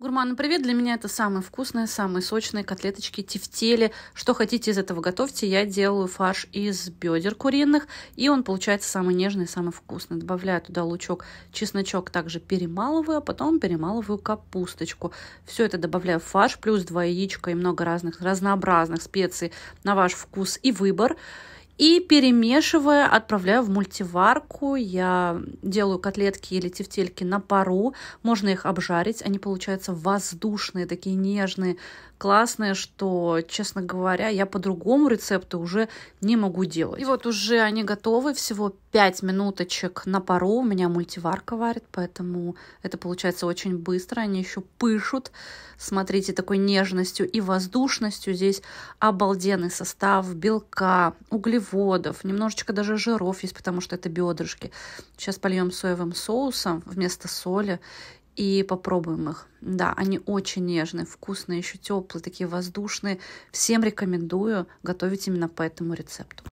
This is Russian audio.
Гурман, ну, привет! Для меня это самые вкусные, самые сочные котлеточки тефтели. Что хотите из этого готовьте. Я делаю фарш из бедер куриных, и он получается самый нежный, самый вкусный. Добавляю туда лучок, чесночок также перемалываю, а потом перемалываю капусточку. Все это добавляю в фарш, плюс два яичка и много разных разнообразных специй на ваш вкус и выбор. И перемешивая, отправляю в мультиварку. Я делаю котлетки или тефтельки на пару. Можно их обжарить. Они получаются воздушные, такие нежные, классные, что, честно говоря, я по другому рецепту уже не могу делать. И вот уже они готовы. Всего 5 минуточек на пару. У меня мультиварка варит, поэтому это получается очень быстро. Они еще пышут. Смотрите, такой нежностью и воздушностью. Здесь обалденный состав белка, углеводов, углеводов, немножечко даже жиров есть, потому что это бедрышки. Сейчас польем соевым соусом вместо соли и попробуем их. Да, они очень нежные, вкусные, еще теплые, такие воздушные. Всем рекомендую готовить именно по этому рецепту.